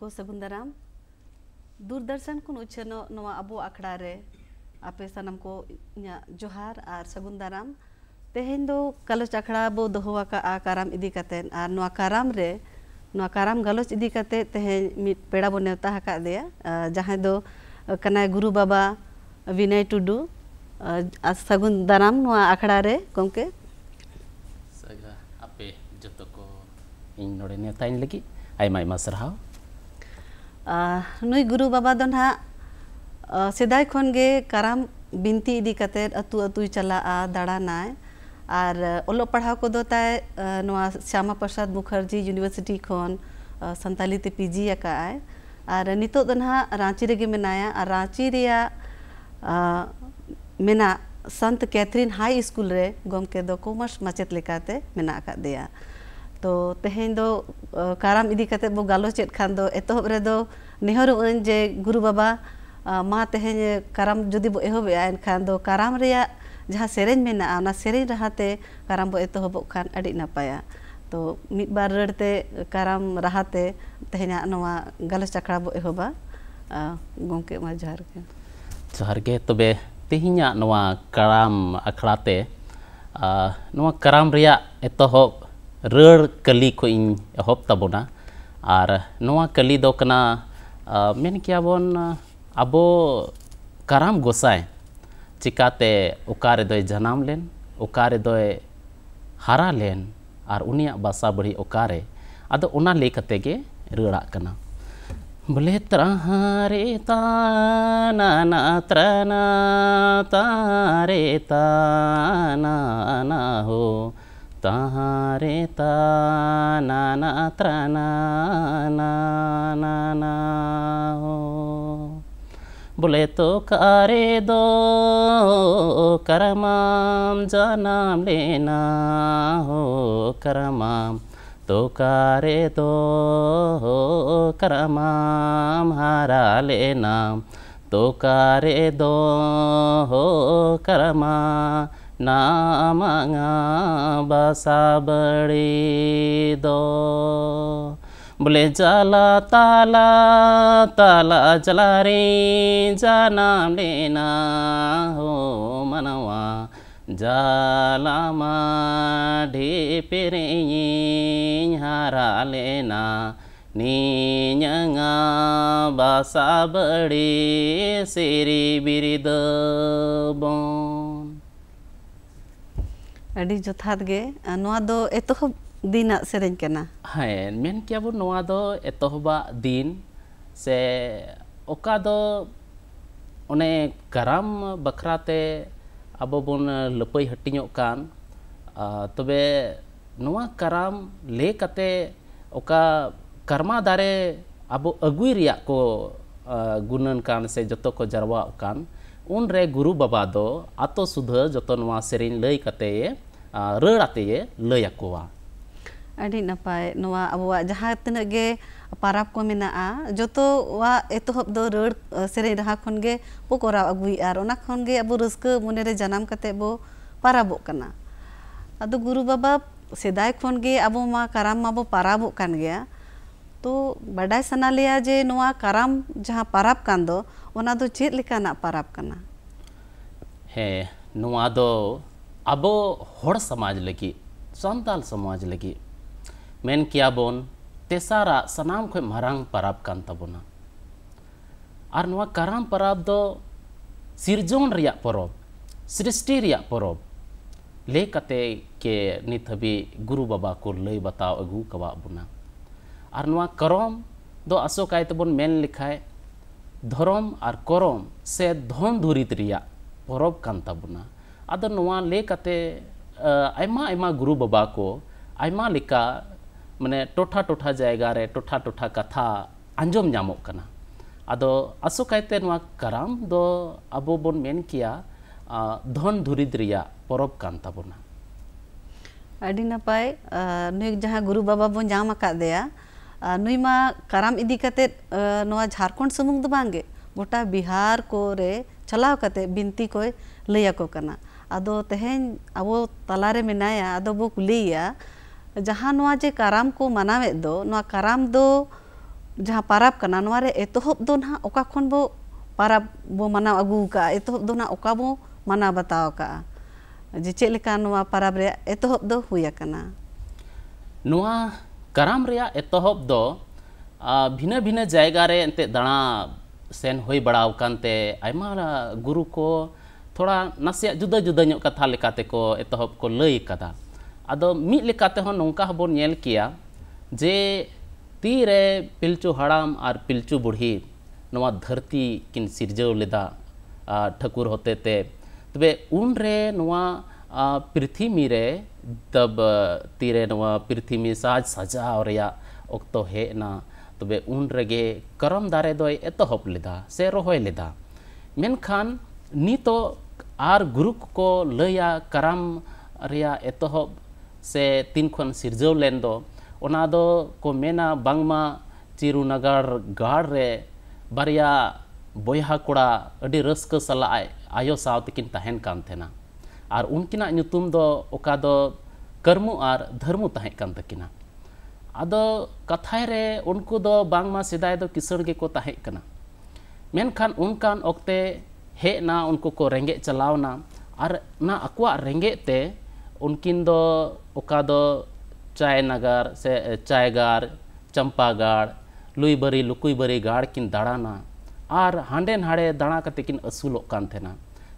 को सगुन दाराम दूरदर्शन को उच्चनो अब आखड़ा रे आपे सनम को जोहार और सगुन दाराम तेहन दो गलोच आखड़ा बो दोहवा का आ कारम इदी कते और नवा कारम रे नवा कारम गलोच इदी कते तेहन मीट पेड़ा बो नेवता हका देया जहां दो कनाय गुरु बाबा विनय टुडू सगुन दाराम नवा अखड़ा रे गोमके सगरा आपे जतो को इन नोड़े नेवता इन लगी आयमा आयमा सरहाव नई गुरु बाबा दो ना सदा खन गे करम बिनती इदी कते अतु अतु चलाआ दाड़ाना और ओलो पढ़ा को दो श्यामा प्रसाद मुखर्जी यूनिवर्सिटी खन संताली ते पीजी आका और नित ना रांची रेगे मेना रांची रिया मेना संत कैथरीन हाई स्कूल रे गमके दो कॉमर्स मचेत लेकाते मेना आका दिया to tehen do karam idi kate bo galo chet kan do eto bere nehoro en guru baba ma tehen karam judi bu eho be en kan do karam reya jaha serin me na ana serin rahate karam bu eto bo kan adi na paya to mit bar te karam rahate tehen ano wa galo chakra bo eho ba gonke ma jhar ke to be tehen ano wa karam akhlate Uh, nuwa karam ria eto रली को और कली दो अब कराम गोसाई चिकाते अकारद जनम लेन अकारद हारा लेन और उन बासा बड़ी अकारे अद रहा बोले त्रे ताना त्रना तारे ताना हो तारे ता नाना त्राना ना हो बोले तो कारे दो करमाम जा लेना हो करमाम तो कारे दो करमाम हरा लेना तो कारे दो हो करमा बासा बसाबडे दो बोले जाला ताला ताला जला रे जनाम लेना हो मनवा जाला माढे पेरे हरा लेना निङा बासा बडे सेरी बिरिद अड़ी जोथात गे नवा दो एतोहब दिन सेरेंज करना हाँ मेन क्या बो नवा दो एतोहबा दिन से ओका दो ᱚᱱᱮ ᱠᱟᱨᱟᱢ ᱵᱟᱠᱷᱨᱟᱛᱮ ᱟᱵᱚ ᱵᱚᱱ ᱞᱟᱹᱯᱟᱹᱭ ᱦᱟᱹᱴᱤᱧᱚᱜ ᱠᱟᱱ ᱛᱚᱵᱮ ᱱᱚᱣᱟ ᱠᱟᱨᱟᱢ ᱞᱮ ᱠᱟᱛᱮ ᱚᱠᱟ ᱠᱟᱨᱢᱟ ᱫᱟᱨᱮ ᱟᱵᱚ ᱟᱹᱜᱩᱭ ᱨᱮᱭᱟᱜ ᱠᱚ ᱜᱩᱱᱟᱹᱱ ᱠᱟᱱ ᱥᱮ ᱡᱚᱛᱚ ᱠᱚ ᱡᱟᱨᱣᱟᱜ ᱠᱟᱱ unre guru babado atau sudah joto nua serin lei kateye rerateye lei akua adi napai nua abua jahatina ge parap ko mena'a wa etohop do rer serin raha konge pokora agui ar konge abu ruske munere janam kate bo parabo kana adu guru babab sedai konge abu ma karam ma bo parabo kan तो बड़ा सना लिया जे नोआ करम जहाँ परब कान दो ओना दो चेत लेकाना परब काना हे नोआ दो अबो होड़ समाज लगी संताल समाज लगी मेन किया बोन तेसारा सनाम खोय मरांग परब कान तबोना और नोआ कराम परब दो सिरजोन रिया परब सृष्टि रिया परब लेकते के नित हबी गुरु बाबा को लय बताओ अगू कवा बुना और करम दो अशोक आयतेबन मेन लेखा धरम और करम से धन दुरीत परब काबना अद गुरु बाबा को लेका मैं टोटा टोटा जैगार टोटा टोटा कथा आंजम नाम अशोक आयते कराम दो अब बन मेन किया धन दुरीत परब काबना अभी नपाय नुक जहाँ गुरु बाबा बो जमाका नुमा कारम इदी कते झारखंड सुमुंग बांगे गोटा बिहार को रे चलाव कते बिनती कोय लैयाको करना अदो तेहेन अबो तलारे मेनाया अदो बो कुलिया जहाँ नुआ जे कराम को मनावे दो नुआ कराम दो जहाँ पाराब करना नुआ रे एतोहब दो ना ओका खन बो पाराब बो मना अगु का एतोहब दो ना ओका बो मना बताओ का जे चेलेका नुआ पाराब रे एतोहब दो हुया करना नुआ ᱠᱟᱨᱟᱢ ᱨᱮᱭᱟᱜ ᱮᱛᱚᱦᱚᱵ ᱫᱚ ᱵᱷᱤᱱᱟᱹ ᱵᱷᱤᱱᱟᱹ ᱡᱟᱭᱜᱟ ᱨᱮ ᱮᱱᱛᱮ ᱫᱟᱬᱟ ᱥᱮᱱ ᱦᱩᱭ ᱵᱟᱲᱟᱣ ᱠᱟᱱᱛᱮ ᱟᱭᱢᱟ ᱜᱩᱨᱩ ᱠᱚ ᱛᱷᱚᱲᱟ ᱱᱟᱥᱮᱭᱟᱜ ᱡᱩᱫᱟᱹ ᱡᱩᱫᱟᱹ ᱧᱚᱜ ᱠᱟᱛᱷᱟ ᱞᱮᱠᱟᱛᱮ ᱠᱚ ᱮᱛᱚᱦᱚᱵ ᱠᱚ ᱞᱟᱹᱭ ᱠᱟᱫᱟ ᱟᱫᱚ ᱢᱤᱫ ᱞᱮᱠᱟ ᱛᱮᱦᱚᱸ ᱱᱚᱝᱠᱟ ᱦᱚᱸᱵᱚᱱ ᱧᱮᱞ ᱠᱮᱭᱟ ᱡᱮ ᱛᱤᱨᱮ ᱯᱤᱞᱪᱩ ᱦᱟᱲᱟᱢ ᱟᱨ ᱯᱤᱞᱪᱩ ᱵᱩᱲᱦᱤ ᱱᱚᱣᱟ ᱫᱷᱟᱹᱨᱛᱤ ᱠᱤᱱ ᱥᱤᱨᱡᱟᱹᱣ ᱞᱮᱫᱟ ᱴᱷᱟᱹᱠᱩᱨ ᱦᱚᱛᱮ ᱛᱮ ᱛᱚᱵᱮ ᱩᱱᱨᱮ ᱱᱚᱣᱟ ᱯᱨᱤᱛᱷᱤᱵᱤ ᱨᱮ दब तीरे पृथ्वी साज सजाव अक्तो हेना तबे उन रगे करम दारे दो एतहब लेदा से रोहय लेदा मेनखान नितो आर गुरु को लया करम रया एतहब से तीन खन सिरजव लेन दो ओना दो को मेना बांगमा नगर गाड़ रे बारिया बयहा कोड़ा अडी रस्क सला आयो साव तकिन तहन कान थेना ᱟᱨ ᱩᱱᱠᱤᱱᱟᱜ ᱧᱩᱛᱩᱢ ᱫᱚ ᱚᱠᱟ ᱫᱚ ᱠᱟᱨᱢᱩ ᱟᱨ ᱫᱷᱟᱨᱢᱩ ᱛᱟᱦᱮᱸ ᱠᱟᱱ ᱛᱟᱹᱠᱤᱱᱟ ᱟᱫᱚ ᱠᱟᱛᱷᱟᱭ ᱨᱮ ᱩᱱᱠᱩ ᱫᱚ ᱵᱟᱝᱢᱟ ᱥᱮᱫᱟᱭ ᱫᱚ ᱠᱤᱥᱟᱹᱬ ᱜᱮᱠᱚ ᱛᱟᱦᱮᱸ ᱠᱟᱱᱟ ᱢᱮᱱᱠᱷᱟᱱ ᱚᱱᱠᱟᱱ ᱚᱠᱛᱮ ᱦᱮᱡ ᱱᱟ ᱩᱱᱠᱩ ᱠᱚ ᱨᱮᱸᱜᱮᱡ ᱪᱟᱞᱟᱣᱱᱟ ᱟᱨ ᱚᱱᱟ ᱟᱠᱚᱣᱟᱜ ᱨᱮᱸᱜᱮᱡ ᱛᱮ उनकिन दो ओका दो चायनगर से चायगार चंपागाड़ लुईबरी लुकुईबरी गाड़ किन दाड़ाना और हांडे नाड़े दाड़ा कते किन असूलोग कान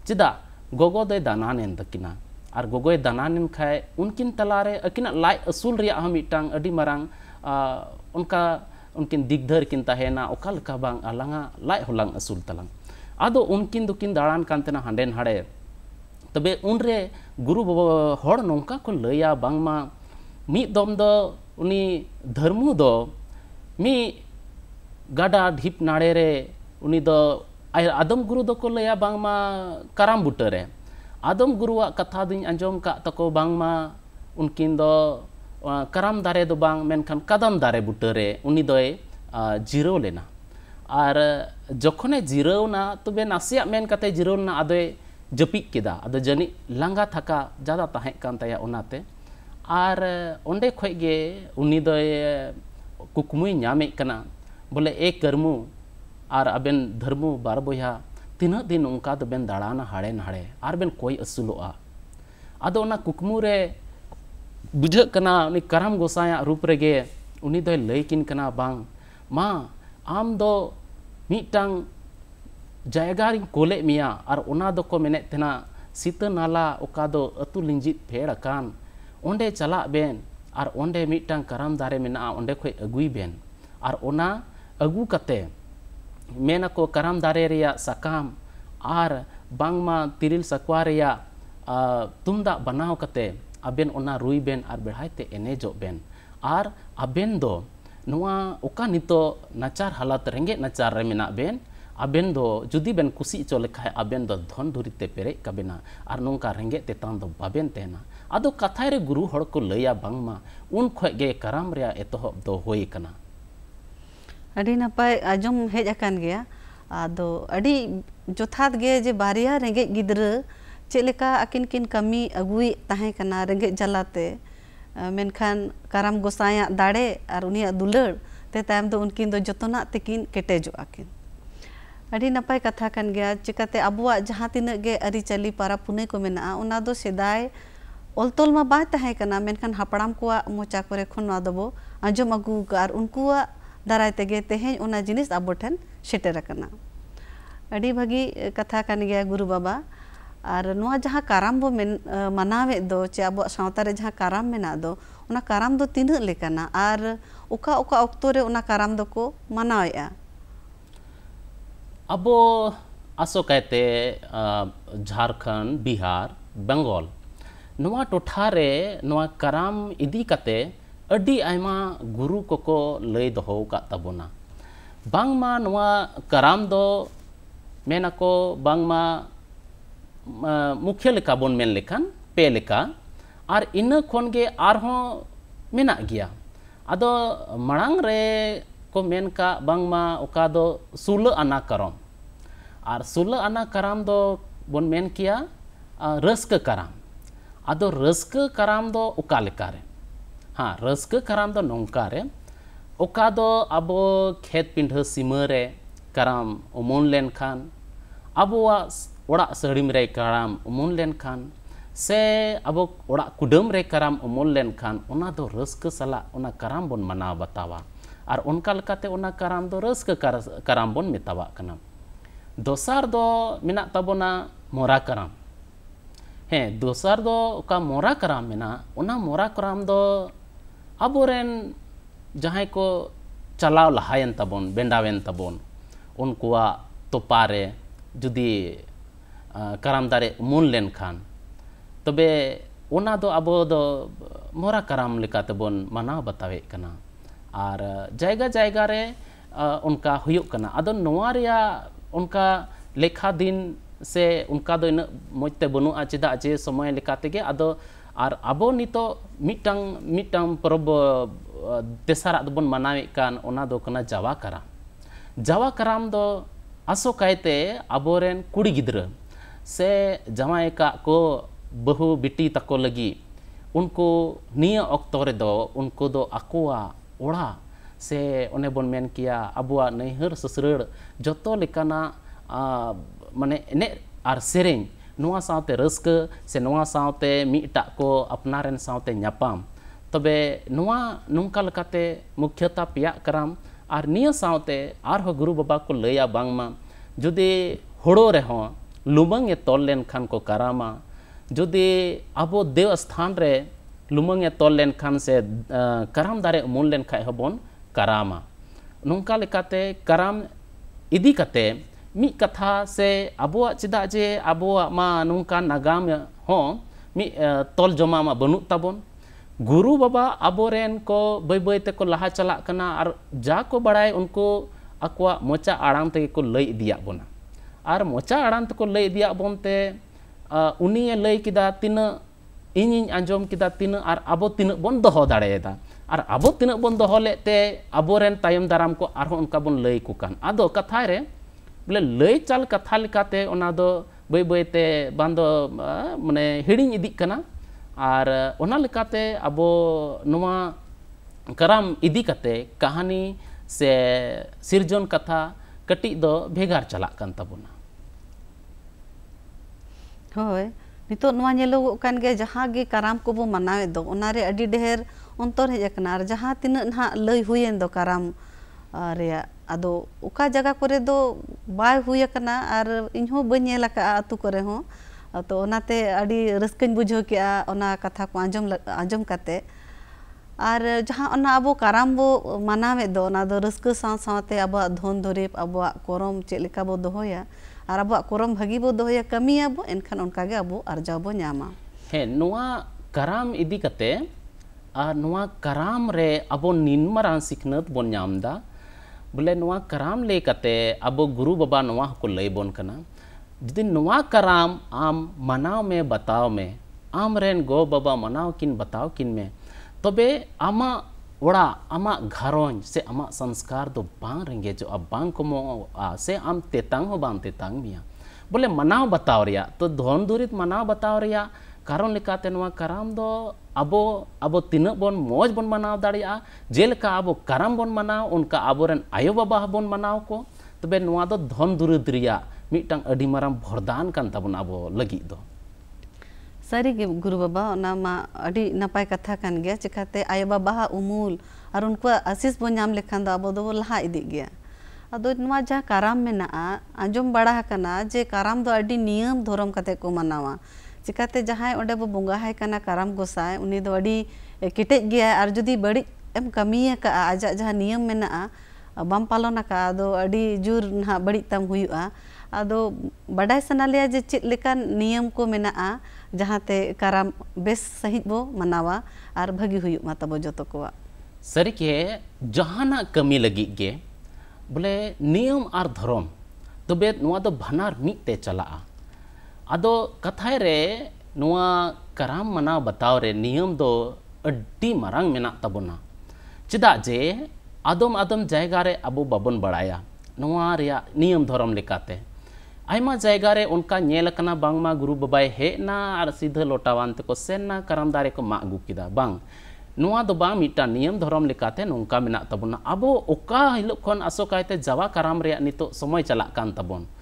चेदा ᱜᱚᱜᱚ ᱫᱚᱭ ᱫᱟᱱᱟᱱᱮᱱ ᱛᱟᱹᱠᱤᱱᱟ ᱟᱨ ᱜᱚᱜᱚᱭ ᱫᱟᱱᱟᱱᱮᱱ ᱠᱷᱟᱡ ᱩᱱᱠᱤᱱ ᱛᱟᱞᱟᱨᱮ ᱟᱹᱠᱤᱱᱟᱜ ᱞᱟᱡ ᱟᱹᱥᱩᱞ ᱨᱮᱭᱟᱜ ᱦᱚᱸ ᱢᱤᱫᱴᱟᱝ ᱟᱹᱰᱤ ᱢᱟᱨᱟᱝ ᱚᱱᱠᱟ उनकिन दिगधर किन तहना अकालका बांग अलांगा लाय होलांग असुल तलांग आदो उनकिन दुकिन दाड़ान कांतेना हांडेन हाड़े तबे उनरे गुरु होड नोंका को लया बांगमा मी दम दो उनी धर्मु दो मी गाडा ढिप नाड़े रे उनी दो आदम गुरु दो लिया बांगमा कराम बुटरे आदम गुरु कथा दुन आजम तको बामा उनकिन दो कराम दारे दो कदम दारे बुटरे उनी जिरो लेना आर जखने जिरोना तबे नासिया मेन कते जिरोना आदे जपिक केदा आदे जनी लंगा थाका ज्यादा ताहे कांताया ओनाते आर ओंडे खोय बोले ए कर्मू ᱟᱨ ᱟᱵᱮᱱ ᱫᱷᱟᱹᱨᱢᱩ ᱵᱟᱨ ᱵᱚᱭᱦᱟ ᱛᱤᱱᱟᱹᱜ ᱫᱤᱱ ᱚᱱᱠᱟ ᱫᱚᱵᱮᱱ ᱫᱟᱬᱟᱱᱟ ᱦᱟᱲᱮ ᱱᱟᱲᱮ ᱟᱨ ᱵᱮᱱ ᱠᱚᱭ ᱟᱹᱥᱩᱞᱚᱜᱼᱟ ᱟᱫᱚ ᱚᱱᱟ ᱠᱩᱠᱢᱩ ᱨᱮ ᱵᱩᱡᱷᱟᱹᱜ ᱠᱟᱱᱟ ᱩᱱᱤ ᱠᱟᱨᱟᱢ ᱜᱚᱥᱟᱭᱟᱜ ᱨᱩᱯ ᱨᱮᱜᱮ ᱩᱱᱤ ᱫᱚᱭ ᱞᱟᱹᱭ ᱠᱤᱱ ᱠᱟᱱᱟ ᱵᱟᱝ ᱢᱟ ᱟᱢ ᱫᱚ ᱢᱤᱫᱴᱟᱝ ᱡᱟᱭᱜᱟ ᱨᱤᱧ ᱠᱳᱞᱮᱫ ᱢᱮᱭᱟ ᱟᱨ ᱚᱱᱟ ᱫᱚᱠᱚ ᱢᱮᱱᱮᱫ ᱛᱟᱦᱮᱱᱟ ᱥᱤᱛᱟᱹ ᱱᱟᱞᱟ ᱚᱠᱟ ᱫᱚ ᱟᱹᱛᱩ ᱞᱤᱸᱡᱤᱫ ᱯᱷᱮᱰ ᱟᱠᱟᱱ ᱚᱸᱰᱮ ᱪᱟᱞᱟᱜ ᱵᱮᱱ ᱟᱨ ᱚᱸᱰᱮ ᱢᱤᱫᱴᱟᱝ ᱠᱟᱨᱟᱢ ᱫᱟᱨᱮ ᱢᱮᱱᱟᱜᱼᱟ ᱚᱸᱰᱮ ᱠᱷᱚᱡ ᱟᱹᱜᱩᱭ ᱵᱮᱱ ᱟᱨ ᱚᱱᱟ ᱟᱹᱜᱩ ᱠᱟᱛᱮᱫ mena ko karam dare ria sakam ar bangma tiril sakwa ria tumda banaw kate aben ona rui ben ar berhai te enejo ben ar aben do ᱱᱚᱣᱟ ᱚᱠᱟ ᱱᱤᱛᱚᱜ ᱱᱟᱪᱟᱨ ᱦᱟᱞᱟᱛ ᱨᱮᱸᱜᱮᱡ ᱱᱟᱪᱟᱨ ᱨᱮ ᱢᱮᱱᱟᱜ ᱵᱮᱱ ᱟᱵᱮᱱ ᱫᱚ ᱡᱩᱫᱤ ᱵᱮᱱ ᱠᱩᱥᱤ ᱦᱚᱪᱚ ᱞᱮᱠᱷᱟᱡ ᱟᱵᱮᱱ ᱫᱚ ᱫᱷᱚᱱ ᱫᱩᱨᱤᱵ ᱛᱮ ᱯᱮᱨᱮᱡ ᱠᱟᱵᱮᱱᱟ ᱟᱨ ᱱᱚᱝᱠᱟ ᱨᱮᱸᱜᱮᱡ ᱛᱮᱛᱟᱝ ᱫᱚ ᱵᱟᱵᱮᱱ ᱛᱟᱦᱮᱱᱟ ᱟᱫᱚ ᱠᱟᱛᱷᱟᱭ ᱨᱮ ᱜᱩᱨᱩ ᱦᱚᱲ ᱠᱚ ᱞᱟᱹᱭᱟ ᱵᱟᱝᱢᱟ ᱩᱱ ᱠᱷᱚᱡ ᱜᱮ ᱠᱟᱨᱟᱢ ᱨᱮᱭᱟᱜ ᱮᱛᱚᱦᱚᱵ ᱫᱚ ᱦᱩᱭ ᱟᱠᱟᱱᱟ अभी नपाय आजम हजन अकान गे जे बारे रेंगे गिदर अकिन किन कमी अगुई ताहे रेंगे जलाते मेखान करम गोसाया दाड़े और उन दुलड़ ते उनकिन जतना तकिन केटेजो अभी नपाय कथा कन गया चिकाते अब जहाँ तिन गे पारा पुने को मेना सेदाय अलतल ᱢᱟ ᱵᱟᱭ ᱛᱟᱦᱮᱸ ᱠᱟᱱᱟ ᱢᱮᱱᱠᱷᱟᱱ ᱦᱟᱯᱲᱟᱢ ᱠᱚᱣᱟᱜ ᱢᱚᱪᱟ ᱠᱚᱨᱮ ᱠᱷᱚᱱ ᱱᱚᱣᱟ ᱫᱚᱵᱚ दाराय तेगे तेहें उना जिनिस अब ठेन सेटेर करना अड़ी भगी कथा कन गया गुरु बाबा और नुआ जहाँ काराम बो मेन मनावे दो चे अब सावता रे जहाँ कारम मेना दो उना काराम दो तीन लेकना और उका उका वक्त रे उना काराम दो को मनावे आ अब असो कहते झारखंड बिहार बंगाल नुआ टोठारे नुआ नोआ कारम इदी कते गुरु को लय दौना बामा कराम दो को बामा मुख्य लेकिन मेन पे लेका और इनखे अद मांगरे को मेनका बामा अका सुल आना कारम और सुल आना कराम दो बन मेन किया रस्क कराम अद रस्क कराम दो अका लेकिन हाँ रसकाम तो नौकर अब खेत पिंड सीमारे कराम उमन लेन खान अब सड़ीम कराम उमन लेन खान से अब कुडम कराम उमन लेन खान रला कराम बन मना बतावा और उनकाते कराम रसकाम बन मतावा दसार दो मेताबना मरा कराम हाँ दसार मरा कराम मरा कराम अब जहाँ को चलाव लहायन तब बेडावन तब उनपारे जुदी कराम दारे मून लेन खान तब तो अब मोरा कराम मना बतावे करना और जगह जगार उनका होना अद उनका लेखा दिन से उनका इन मज़ते बनू चेदा जे समय लेकर अद आर अब नित मिटांग मिटांग परब तेसारा बन मनावे जावा कराम जावा कराम दो अब कायते कुड़ी गिद्र से जमाए का को बहु बिटी तक लगी उनको निया अक्तो रे दो उनको दो अकोआ ओड़ा से उन्हें बन मेन किया अबुआ नहर ससुर जतो लेकाना माने ने आर सेरेंग ᱱᱚᱣᱟ ᱥᱟᱶᱛᱮ ᱨᱟᱹᱥᱠᱟᱹ ᱥᱮ ᱱᱚᱣᱟ ᱥᱟᱶᱛᱮ ᱢᱤᱫᱴᱟᱜ ᱠᱚ ᱟᱯᱱᱟᱨᱮᱱ ᱥᱟᱶᱛᱮ ᱧᱟᱯᱟᱢ ᱛᱚᱵᱮ ᱱᱚᱣᱟ ᱱᱚᱝᱠᱟ ᱞᱮᱠᱟᱛᱮ ᱢᱩᱠᱷᱭᱚᱛᱟ ᱯᱮᱭᱟᱜ ᱠᱟᱨᱟᱢ ᱟᱨ ᱱᱤᱭᱟᱹ ᱥᱟᱶᱛᱮ ᱟᱨᱦᱚᱸ ᱜᱩᱨᱩ ᱵᱟᱵᱟ ᱠᱚ ᱞᱟᱹᱭᱟ ᱵᱟᱝᱢᱟ ᱡᱩᱫᱤ ᱦᱳᱲᱳ ᱨᱮᱦᱚᱸ ᱞᱩᱢᱟᱹᱝ ᱮ ᱛᱚᱞ ᱞᱮᱱᱠᱷᱟᱱ ᱠᱚ ᱠᱟᱨᱟᱢᱟ ᱡᱩᱫᱤ ᱟᱵᱚ ᱫᱮᱣ ᱥᱛᱷᱟᱱ ᱨᱮ ᱞᱩᱢᱟᱹᱝ ᱮ ᱛᱚᱞ ᱞᱮᱱᱠᱷᱟᱱ ᱥᱮ ᱠᱟᱨᱟᱢ ᱫᱟᱨᱮ ᱩᱢᱩᱞ ᱞᱮᱱᱠᱷᱟᱡ ᱦᱚᱸᱵᱚᱱ ᱠᱟᱨᱟᱢᱟ ᱱᱚᱝᱠᱟ ᱞᱮᱠᱟᱛᱮ ᱠᱟᱨᱟᱢ ᱤᱫᱤ ᱠᱟᱛᱮ मी कथा से अब चेदा जे अब नौकान नागाम तल जमा बनू गुरु बाबा अब को बैबते को लहा चला और जाको बड़ा उनको आपको मोचा आड़ तक को बोना और मोचा आड़ तक लैबन उन लैक तीन इन आजम के तीन और अब तीन बन दो दाएदा और अब तीन बन दोहते अब दाराम को उनका बन अद कथा बोले लय चाल कथा लेकाते बै बैते मे हिड़ीकते अब कराम इदीकते कहानी से सिर्जन कथा कटी दो भेगार चलाबना हितोगे जहाँ गे कराम को मनाए दो अड़ी ढेर अंतर हजना जहाँ तना लय हुए कराम अका जगह को बना और इनह बल तोनाते रुझ बुझे के कथा को आज आजम करते और जहाँ अब कारम बो माना रुकते अब धन दुरीब अब करम चेका बो दया और भागी बो दया कमिया बो एनखान उनका अब आर्जा बो नामा कारम इदी कारम अब निनमार सिकनत बोन नामदा बोले कराम लेकर अब गुरु बाबा ना को लैबन करना जदि नवा कराम आम मनाव में बताओ में आम रेन गो बाबा मनाव किन बताओ किन में तबे आम आमा ओड़ा आमा घरों से आम संस्कार दो बांग रंगेजो से आम तेतांग हो तेतांग बोले मनाव बताओ रिया तो धन दुरित मनाव बताओ रिया कारण कराम दो अबो अबो तना बन मज बन मनाव दड़ा अब कराम बन मनाव उनका अब आयो बाबा बन मना को तब तो धन दुरद मारा भरदान कानून अब लगी दो सारी गे गुरु बाबा ना नपाय कथा कान गया चिकाते आयो बाबा उमूल और उनको आशीष बो नाम लेखान अब लहा इदी गया अब जहाँ कराम आजम बड़ा जे कराम नियम धरम कते को मनावा चिकाते जहाँ उन्हें बो बुंगा कारम कना करम गोसाए उन्हें दो गया और जुदी बड़ी एम कमी का आज जहाँ नियम में ना बम पालन का जोर ना बड़ी तम हो आ बड़ा सना लिया जे चित नियम को में ना जहाँ ते करम बेस सही बो मनावा और भगी हुई मतलब जो को सरिके जहाँ कमी लगी गे बोले नियम और धरम तबे तो दो भनार मिटते चला आ अद कथा रे कराम मना बताओ रे नियम दो अड्डी मरंग मेना तबोना चिदा जे आदम आदम जैगा अब बाबन बड़ा नियम धरम लेकाते आमा जैगारे उनका नेलकना बांगमा गुरु बाबा हेना और सीधे लोटावान तक सेना कराम दारे को मा अगूकदा बांग नुआ दो बांग मिटा नियम धरम लेकाते नौका मेना तबोना अब ओका हिलोग खन असोकायते जवा कराम रे नितो समय चलाकान तबोना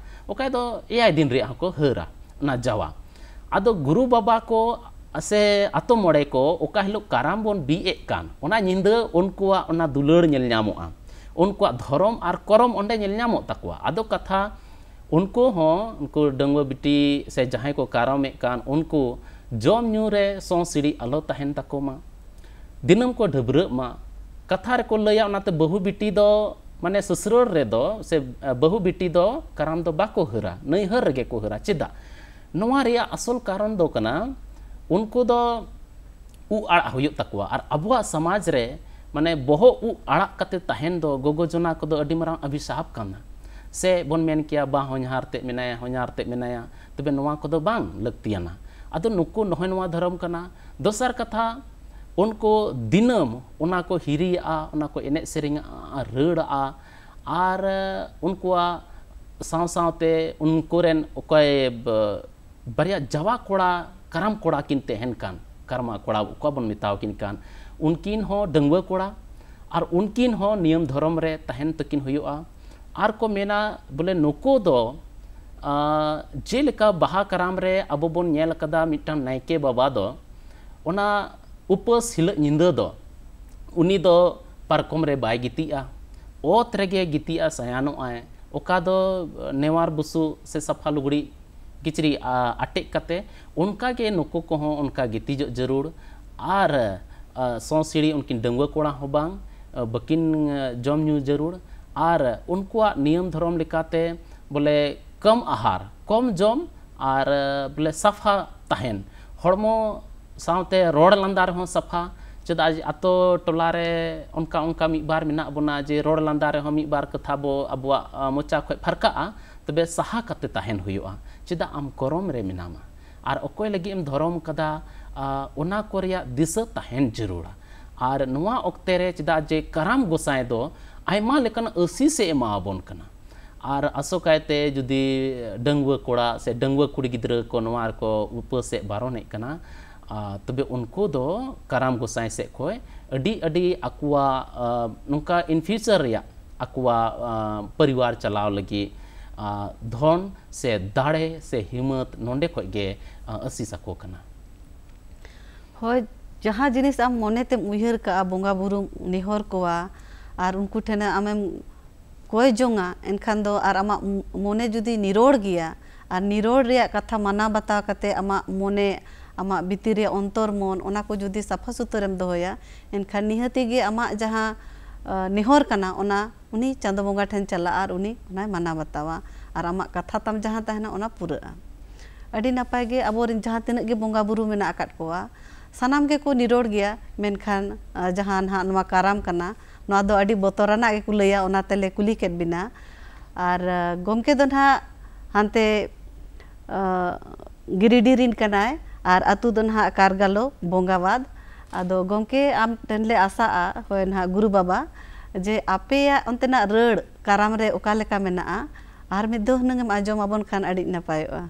oke itu ya dinri aku hera na jawa ado guru baba ko ase ato mode ko oka hilu karambon bi ek kan ona nyinde onku ona dulur nyel nyamo a onku dhorom arkorom korom onde nyel nyamo takwa ado kata onku ho onku dengwa biti se ko karam ek kan onku jom nyure son siri alo tahen takoma dinam ko dhabru ma Kata ko laya ona te bahu biti do माने ससुरल से बहु बिटी दो कारण दो बाको हरा नैहर रगे को हरा चेदा नोवा रिया असल कारण दो कना उनको दो उ आड़ा होयो तकवा आर अबवा समाज रे माने बहो उ आड़ा कते तहन दो गोगो जोना को दो अडी मरा अभिशाप कना से बोन मेन किया बा हो नहारते मिनाया हो नहारते मिनाया तबे नोवा को दो बांग लगतियाना अदो नुको नहन धर्म कना दोसर कथा उनको दिनम उना को हिरिया उना को एने सेरिंग रड़ा और उनका साथ उनको उनकोरेन ओकय बारिया जवा कोड़ा करम कोड़ा किन तहन कान करमा कोड़ा उका बन मिताव किन कान उनकिन हो डंगवा कोड़ा आर उनकिन हो नियम धर्म रे तहन तकिन आ आर को मेना बोले नोको दो जेल का बहा करम रे अब बन नेल कदा मिटन नायके बाबा दो उना उपस हिलकोम बीतिया ओतरेगे गीतिया सयान अका नेवार बुसु से साफा लुगड़ी किचरी आटे कते उनकागे नुक को हो उनका गीतिज जरूर आर सौसिड़ी उनकिन डंगवा कोड़ा हो बांग बकिन जमु जरूर आर उनको नियम धरम लेकाते बोले कम आहार कम जम आर बोले साफा तहन हड़मो साथ रोड़ लंदा रहे साफा चेदा जे अतो टोलारे उनका उनका मिग बार मेना बोना जे रोड़ लंदा रहे मिग बार कथा बो अब मोचा खो फरक तब सहाते तहन हो चेदा आम करम मेनामा और धर्म लगी धरम का दिशा तहन जरूरा और नवा वक्ते चेदा जे कराम गोसाई दो आसीस एमाबन और आसोकायते जुदी डंगवा कोड़ा से डंगवा कुड़ी गिद्रा को नवा को उपास बारोन तब उनको दो कराम गोसाई से खोए अकुआ नुका इन फ्यूचर अकुआ परिवार चलाव लगी धन से दाड़े से हिम्मत नोंडे खोए गे असी सको कना होय जहाँ जिनिस आम ते मुहिर का बोंगा बुरु निहर कोआ आर उनको ठेने आमे कोई जोंगा एनखान दो आर आमा मने जुदी निरोड़ गिया आर निरोड़ रिया कथा मना बता कते आमा मने आम भितर अंतर मन को जुदी साफा सुथरम दया एनखान निहती जहाँ नेहर करना चाँद बंगा ठे चलना माना बतावा और आम कथा तम जहाँ तहना पूरी नपाय अब जहाँ तीन बंगा बुरू मे को सनाम के को निरोड़ मेखान जहाँ ना काराम करना दो बतराना के लैयाले कुली के बिना और गमके दो ना गिरिडी रिन कनाए और अतु दो ना कारगालो बंगावाद अद गमके आम टनले आसा हे ना गुरु बाबा जे आपे अंतना रड़ काराम रे ओकालेका मेना आर मिद दो नंगम आजम खान अडी नपायो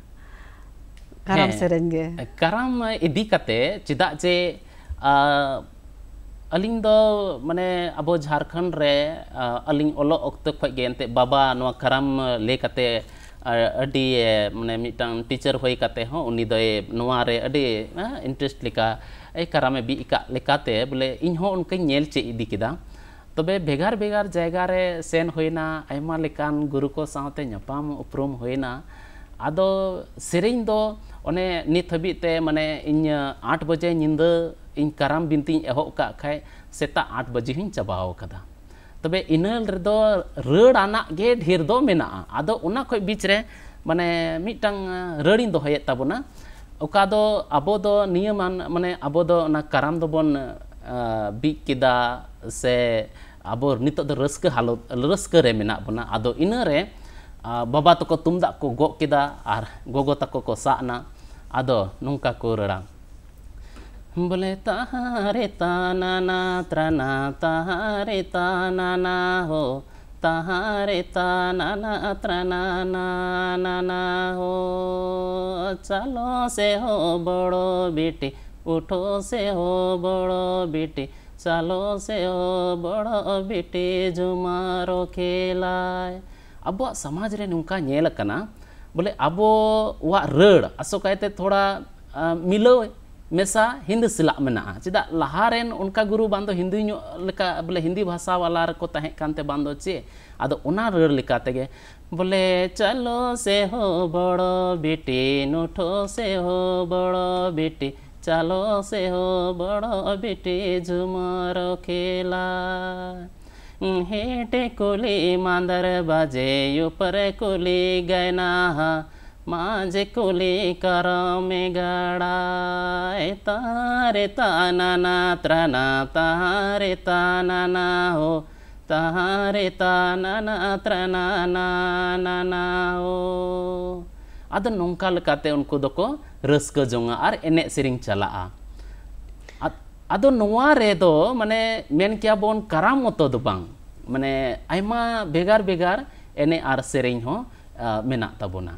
काराम इदी कते चिदा जे अलिंग दो माने अब झारखंड रे अलिंग ओलो ओक्त खै गेनते बाबा नो काराम ले कते मैं मिटन टीचर होते इंटरेस्ट कारामे बीकते बोले इनकेल चेकेद तब भेगार भेगार जगार सेन होना गुरु को साथम उपरूम होना अद से नित हे मैंने इं आठ बजे निंद इन कराम बिन्ती एह खा सेता आठ बजे हूँ चाबाव का तब इन रड़ आना ढेर दो मेना अदो खो बीच रे माने मिटंग रड़ी दोहे अका ओका दो अबो नियमान माने अब दो ना बीज केदा से अबो नितो दो हालत रे मेना बना अद इन बाबा तक को तुमदा को गो केदा आर गोगो तको को साना अदो नुंका को रड़ा बोले तारे ताना ना त्राना तारे ताना ना हो तारे ताना ना त्राना ना ना ना हो चलो से हो बड़ो बेटे उठो से हो बड़ो बेटे चलो से हो बड़ो बेटे झुमारो खेलाय अब समाज रे नौका बोले अब रड़ असो कहते थोड़ा मिलो है ᱢᱮᱥᱟ ᱦᱤᱱᱫ ᱥᱤᱞᱟᱜ ᱢᱮᱱᱟᱜᱼᱟ ᱪᱮᱫᱟᱜ ᱞᱟᱦᱟᱨᱮᱱ ᱚᱱᱠᱟ ᱜᱩᱨᱩ ᱵᱟᱝᱫᱚ ᱦᱤᱱᱫᱤ ᱧᱚᱜ ᱞᱮᱠᱟ ᱵᱚᱞᱮ ᱦᱤᱱᱫᱤ ᱵᱷᱟᱥᱟ ᱣᱟᱞᱟ ᱨᱮᱠᱚ ᱛᱟᱦᱮᱸ ᱠᱟᱱᱛᱮ ᱵᱟᱝᱫᱚ ᱪᱮᱫ ᱟᱫᱚ ᱚᱱᱟ ᱨᱟᱹᱲ ᱞᱮᱠᱟ ᱛᱮᱜᱮ ᱵᱚᱞᱮ ᱪᱟᱞᱚ ᱥᱮ ᱦᱚ ᱵᱚᱲᱚ ᱵᱮᱴᱮ ᱱᱩᱴᱷᱚ ᱥᱮ ᱦᱚ ᱵᱚᱲᱚ ᱵᱮᱴᱮ चलो से हो बड़ो बेटे झुमर खेला हेटे कुली मांदर बाजे ऊपर कुली गना माजे कुली कर में गड़ाए तारे ताना त्रना तारे ताना ना हो तारे ताना त्रना ना ना ना हो अद नौका लेकाते उनको दोको रस्क जोंगा और एनेक सिरिंग चला आ अद नुआ रे मने मेन क्या बोन करा मोतो दुबांग मने आइमा बेगार बेगार एने आर सिरिंग हो मेना तबोना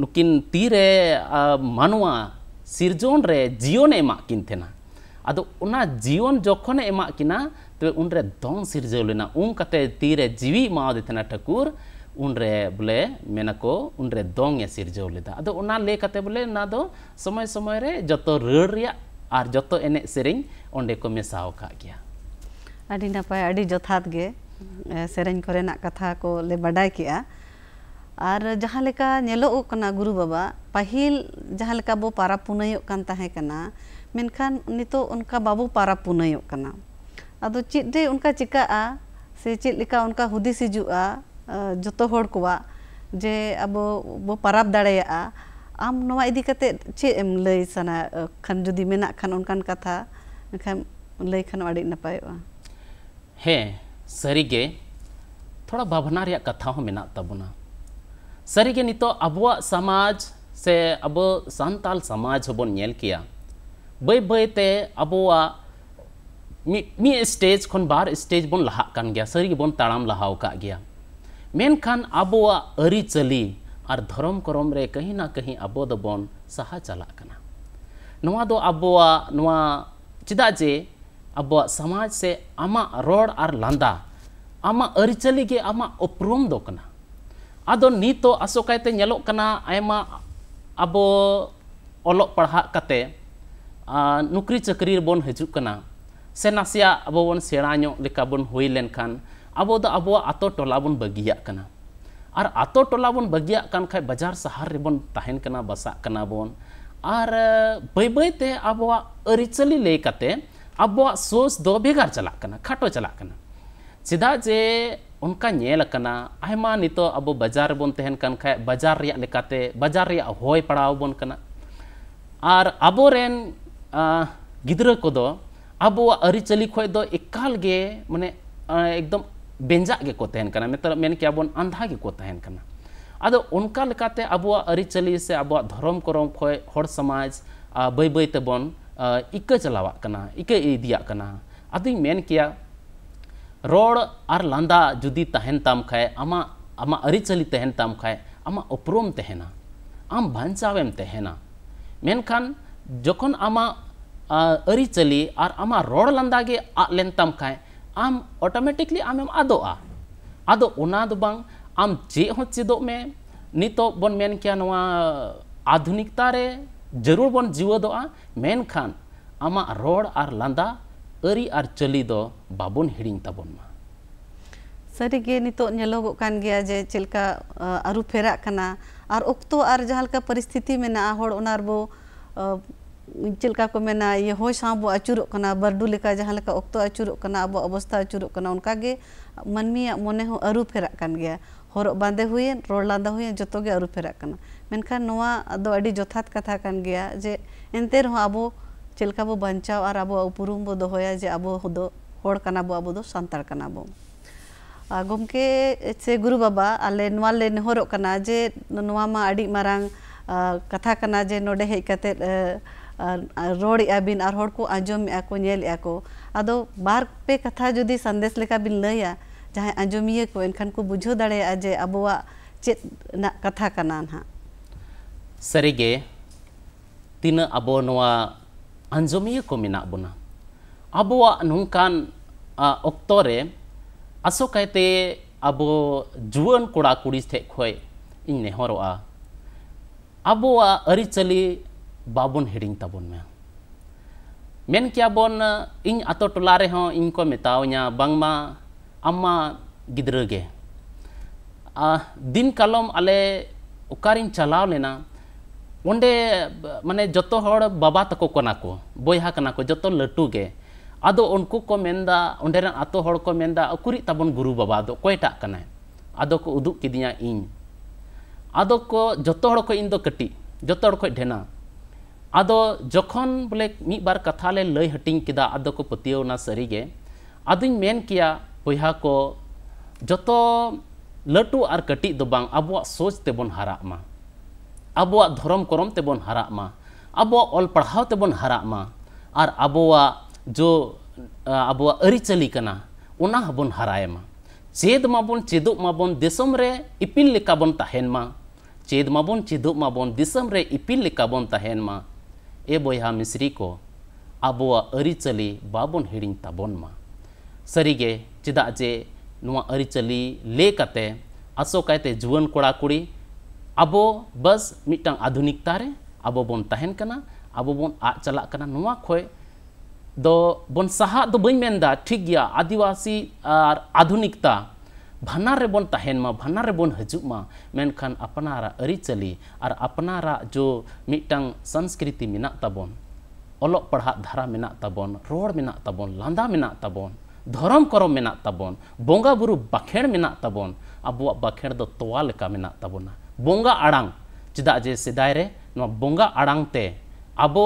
नुकिन तीरे मानवा सिर्जन रे जीवन एमा किन थेना अद जीवन जखन एमा किना तबे उन रे दम सिर्जव लेना उन कते तीरे जीवी मादे थेना ठाकुर उनरे बोले मेना मेनको उनरे दंग ए सिर्जव लेदा अद ओना ले कते बोले ना दो समय समय रे जतो रड़ रिया और जतो एने सेरेंग ओंडे को मेसाव का गया अडी नापाय अडी जथात गे सेरेंग कोरेना कथा को ले बडाय किया आर जहाँलेका नेलोगना गुरु बाबा पहिल जहाँलेका बो पारा पुनायोग कन बाबो पारा पुनायोग कना अदो उनका चिका से चित लिका उनका हुदी सिजु आ जोतो होड कुवा जे अबो बो पाराप दाड़े आम इदी कते चे एम लई सना खन जुदी मेना खन उनकान कथा मेनखान लई खन वाड़ी नपायो हे सरीगे थोड़ा भावना रिया कथा हो मेना तबुना सारी गे नित अब समाज से अब सानताल समाज बन किया बै बैते अब स्टेज खन बार स्टेज बन लहाँ सर बन तड़ाम लहा मेखान अब चाली और धरम करम कहीं ना कहीं अब सहा चलना अब चा जे अब समाज से आम रड़ा आमा आमचाली आमा उपरूम दो ᱟᱫᱚ ᱱᱤᱛᱚᱜ ᱟᱥᱚᱠᱟᱭᱛᱮ ᱧᱮᱞᱚᱜ ᱠᱟᱱᱟ ᱟᱭᱢᱟ ᱟᱵᱚ ᱚᱞᱚᱜ ᱯᱟᱲᱦᱟᱜ ᱠᱟᱛᱮ ᱱᱩᱠᱨᱤ ᱪᱟᱹᱠᱨᱤ ᱨᱮᱵᱚᱱ ᱦᱤᱡᱩᱜ ᱠᱟᱱᱟ ᱥᱮ ᱱᱟᱥᱮᱭᱟᱜ ᱟᱵᱚ ᱵᱚᱱ ᱥᱮᱬᱟ ᱧᱚᱜ ᱞᱮᱠᱟ ᱵᱚᱱ ᱦᱩᱭ ᱞᱮᱱᱠᱷᱟᱱ ᱟᱵᱚ ᱫᱚ ᱟᱵᱚᱣᱟᱜ ᱟᱛᱳ ᱴᱚᱞᱟ ᱵᱚᱱ ᱵᱟᱹᱜᱤᱭᱟᱜ ᱠᱟᱱᱟ ᱟᱨ ᱟᱛᱳ ᱴᱚᱞᱟ ᱵᱚᱱ ᱵᱟᱹᱜᱤᱭᱟᱜ ᱠᱟᱱ ᱠᱷᱟᱡ ᱵᱟᱡᱟᱨ ᱥᱟᱦᱟᱨ ᱨᱮᱵᱚᱱ ᱛᱟᱦᱮᱱ ᱠᱟᱱᱟ ᱵᱟᱥᱟᱜ ᱠᱟᱱᱟ ᱵᱚᱱ ᱟᱨ ᱵᱟᱹᱭ ᱵᱟᱹᱭᱛᱮ ᱟᱵᱚᱣᱟᱜ ᱟᱹᱨᱤᱪᱟᱹᱞᱤ ᱞᱟᱹᱭ ᱠᱟᱛᱮ ᱟᱵᱚᱣᱟᱜ ᱥᱳᱪ ᱫᱚ ᱵᱷᱮᱜᱟᱨ ᱪᱟᱞᱟᱜ ᱠᱟᱱᱟ ᱠᱷᱟᱴᱚ ᱪᱟᱞᱟᱜ ᱠᱟᱱᱟ ᱪᱮᱫᱟᱜ ᱡᱮ उनका नेलकना नित अब बाजार बोन तहन कन खाय बाजार रिया लेकाते बाजार रिया होय पड़ाव बन कना और अब रेन को दो अब अरिचली खोय दो एकाल गे माने एकदम बेंजा गे को तहन कना मेन के अब अंधा गे को तहन कना उनका लेकाते अब अरिचली से अब धर्म करम खोय हर समाज बै बै तेबन इक चलावा कना इका इदिया कना मेन किया रोड और लंदा जुदी तहन ताम खाय आम अमा अरिचली तहन ताम खाय अमा उपरोम तहना आम भंचावेम तहना मेनखान जखन अमा अरिचली और अमा रोड लंदा गे आ लेन आम ऑटोमेटिकली आमेम आदोआ आदो उना दो बांग आम जे हो में नितो बन मेन किया आधुनिकता रे जरूर बन जीवदोआ मेनखान आम रोड और लंदा आरी बाबन हिड़ता सारीगे नितोग जे चलका आरू फेरना और अक्तो और जहाँ परिस्थिति मेना हर बो चलका को मेना ये हो बो आचुर बारडू लेका जहाँ अक्तो आचुर अब अवस्था आचुर मानमिया मन हो आरू फेर हर बाँदे हुए रड़लांदा हुए जोगे आरू फेर मेखान जथात कथा गया जे एनते रहा अब चलका बो बचाव और अब उपरूम बो दोया जे अब अब अब सानतार बो गमे से गुरु बाबा आले नाले नेहर जे मार कथा कना जे नोडे हेज कते रोड़ा बिन और हर को आजमे को अद बार पे कथा जो संदेश लेका बिन लया जहाँ आजमिया को एनखान को बुझे दाड़े जे अब चेद कथा कना ना सरीगे तीन अब አንዞሚየ ኮሚና ቡና አቦዋ ኑንካን ኦክቶሬ አሶ ካይተ አቦ ጁወን ኩዳ ኩዲስ ቴ ኮይ ኢን ነሆሮ አ አቦዋ አሪጸሊ ባቡን ሄዲን ታቦን ሜ ሜን ኪያቦን ኢን አቶ ቶላ ሬ ሆ ኢን ኮ ሜታውኛ ባንግማ አማ ግድረጌ አ ዲን ካሎም አለ ኡካሪን ቻላው ለና ᱚᱸᱰᱮ ᱢᱟᱱᱮ ᱡᱚᱛᱚ ᱦᱚᱲ ᱵᱟᱵᱟ ᱛᱟᱠᱚ ᱠᱟᱱᱟ ᱠᱚ ᱵᱚᱭᱦᱟ ᱠᱟᱱᱟ ᱠᱚ ᱡᱚᱛᱚ ᱞᱟᱹᱴᱩ ᱜᱮ ᱟᱫᱚ ᱩᱱᱠᱩ ᱠᱚ ᱢᱮᱱᱫᱟ ᱚᱸᱰᱮᱨᱮᱱ ᱟᱛᱳ ᱦᱚᱲ ᱠᱚ ᱢᱮᱱᱫᱟ ᱚᱠᱩᱨᱤᱡ ᱛᱟᱵᱚᱱ ᱜᱩᱨᱩ ᱵᱟᱵᱟ ᱫᱚ ᱚᱠᱚᱭᱴᱟᱜ ᱠᱟᱱᱟᱭ ᱟᱫᱚ ᱠᱚ ᱩᱫᱩᱜ ᱠᱤᱫᱤᱧᱟ ᱤᱧ ᱟᱫᱚ ᱠᱚ ᱡᱚᱛᱚ ᱦᱚᱲ ᱠᱷᱚᱱ ᱤᱧ ᱫᱚ ᱠᱟᱹᱴᱤᱡ ᱡᱚᱛᱚ ᱦᱚᱲ ᱠᱷᱚᱱ ᱰᱷᱮᱱᱟ ᱟᱫᱚ ᱡᱚᱠᱷᱚᱱ ᱵᱚᱞᱮ ᱢᱤᱫ ᱵᱟᱨ ᱠᱟᱛᱷᱟ ᱞᱮ ᱞᱟᱹᱭ ᱦᱟᱹᱴᱤᱧ ᱠᱮᱫᱟ ᱟᱫᱚ ᱠᱚ ᱯᱟᱹᱛᱭᱟᱹᱣ ᱮᱱᱟ ᱥᱟᱹᱨᱤᱜᱮ ᱟᱫᱚᱧ ᱢᱮᱱ ᱠᱮᱭᱟ ᱵᱚᱭᱦᱟ ᱠᱚ ᱡᱚᱛᱚ ᱞᱟᱹᱴᱩ ᱟᱨ ᱠᱟᱹᱴᱤᱡ ᱫᱚ ᱵᱟᱝ ᱟᱵᱚᱣᱟᱜ ᱥᱳᱪ ᱛᱮᱵᱚᱱ ᱦᱟᱨᱟᱜ ᱢᱟ ᱟᱵᱚᱣᱟᱜ ᱫᱷᱚᱨᱚᱢ ᱠᱚᱨᱚᱢ ᱛᱮᱵᱚᱱ ᱦᱟᱨᱟᱜ ᱢᱟ ᱟᱵᱚᱣᱟᱜ ᱚᱞ ᱯᱟᱲᱦᱟᱣ ᱛᱮᱵᱚᱱ ᱦᱟᱨᱟᱜ ᱢᱟ ᱟᱨ ᱟᱵᱚᱣᱟᱜ ᱡᱚ ᱟᱵᱚᱣᱟᱜ ᱟᱹᱨᱤᱪᱟᱹᱞᱤ ᱠᱟᱱᱟ ᱚᱱᱟ ᱦᱚᱸᱵᱚᱱ ᱦᱟᱨᱟᱭᱢᱟ ᱪᱮᱫ ᱢᱟᱵᱚᱱ ᱪᱮᱫᱚᱜ ᱢᱟᱵᱚᱱ ᱫᱤᱥᱚᱢ ᱨᱮ ᱤᱯᱤᱞ ᱞᱮᱠᱟ ᱵᱚᱱ ᱛᱟᱦᱮᱱ ᱢᱟ ᱪᱮᱫ ᱢᱟᱵᱚᱱ ᱪᱮᱫᱚᱜ ᱢᱟᱵᱚᱱ ᱫᱤᱥᱚᱢ ᱨᱮ ᱤᱯᱤᱞ ᱞᱮᱠᱟ ᱵᱚᱱ ᱛᱟᱦᱮᱱ ᱢᱟ ᱮ ᱵᱚᱭᱦᱟ ᱢᱤᱥᱨᱤ ᱠᱚ ᱟᱵᱚᱣᱟᱜ ᱟᱹᱨᱤᱪᱟᱹᱞᱤ ᱵᱟᱵᱚᱱ ᱦᱤᱲᱤᱧ ᱛᱟᱵᱚᱱ ᱢᱟ ᱥᱟᱹᱨᱤᱜᱮ ᱪᱮᱫᱟᱜ ᱡᱮ ᱱᱚᱣᱟ ᱟᱹᱨᱤᱪᱟᱹᱞᱤ ᱞᱮ ᱠᱟᱛᱮ ᱟᱥᱚᱠᱟᱭᱛᱮ ᱡᱩᱣᱟᱹᱱ ᱠᱚᱲᱟ ᱠᱩᱲᱤ ᱟᱵᱚ ᱵᱟᱥ ᱢᱤᱫᱴᱟᱝ ᱟᱫᱷᱩᱱᱤᱠᱛᱟ ᱨᱮ ᱟᱵᱚ ᱵᱚᱱ ᱛᱟᱦᱮᱱ ᱠᱟᱱᱟ ᱟᱵᱚ ᱵᱚᱱ ᱟᱫ ᱪᱟᱞᱟᱜ ᱠᱟᱱᱟ ᱱᱚᱣᱟ ᱠᱷᱚᱡ ᱫᱚ ᱵᱚᱱ ᱥᱟᱦᱟᱜ ᱫᱚ ᱵᱟᱹᱧ ᱢᱮᱱᱫᱟ ᱴᱷᱤᱠ ᱜᱮᱭᱟ ᱟᱹᱫᱤᱵᱟᱹᱥᱤ ᱟᱨ ᱟᱫᱷᱩᱱᱤᱠᱛᱟ ᱵᱷᱟᱱᱟᱨ ᱨᱮᱵᱚᱱ ᱛᱟᱦᱮᱱ ᱢᱟ ᱵᱷᱟᱱᱟᱨ ᱨᱮᱵᱚᱱ ᱦᱤᱡᱩᱜ ᱢᱟ ᱢᱮᱱᱠᱷᱟᱱ ᱟᱯᱱᱟᱨᱟᱜ ᱟᱹᱨᱤᱪᱟᱹᱞᱤ ᱟᱨ ᱟᱯᱱᱟᱨᱟᱜ ᱡᱚ ᱢᱤᱫᱴᱟᱝ ᱥᱚᱝᱥᱠᱨᱤᱛᱤ ᱢᱮᱱᱟᱜ ᱛᱟᱵᱚᱱ ᱚᱞᱚᱜ ᱯᱟᱲᱦᱟᱜ ᱫᱷᱟᱨᱟ ᱢᱮᱱᱟᱜ ᱛᱟᱵᱚᱱ ᱨᱚᱲ ᱢᱮᱱᱟᱜ ᱛᱟᱵᱚᱱ ᱞᱟᱸᱫᱟ ᱢᱮᱱᱟᱜ ᱛᱟᱵᱚᱱ ᱫᱷᱚᱨᱚᱢ ᱠᱚᱨᱚᱢ ᱢᱮᱱᱟᱜ ᱛᱟᱵᱚᱱ ᱵᱚᱸᱜᱟ ᱵᱩᱨᱩ ᱵᱟᱸᱠᱷᱮᱲ ᱢᱮᱱᱟᱜ ᱛᱟᱵᱚᱱ ᱟᱵᱚᱣᱟᱜ ᱵᱟᱸᱠᱷᱮᱲ ᱫᱚ ᱛᱚᱣᱟ ᱞᱮᱠᱟ ᱢᱮᱱᱟᱜ ᱛᱟᱵᱚᱱᱟ बोंगा आड़ चदा जे सेदाय रे नो बोंगा आड़ांग ते अबो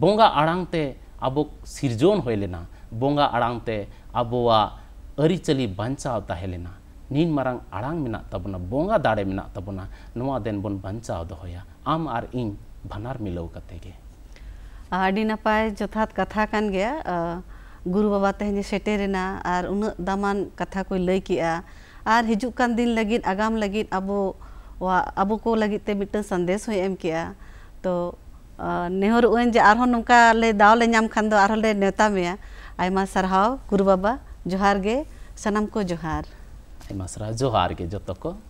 बोंगा आड़ांग ते अबो सिरजोन होय लेना बोंगा आड़ांग ते अबोआ नीन मरांग आड़ांग मेना तबना बोंगा दाड़े मेना तबना नोआ देन बोन बंचाव दोया आम और इन भनार मिलव कते नपाय जथात कथा कान गया गुरु बाबा तेहने सेटेरेना और उन दामान कथा को लई किया दिन लगी आगाम लगी अब अब को लगे एम किया तो नेहर उन जे आरहो नोका ले दाव ले नाम खान दो आरहो ले नेता में आयमा सरहाव गुरु बाबा जोहार गे सनम को जोहार सरहाव जोहार गे को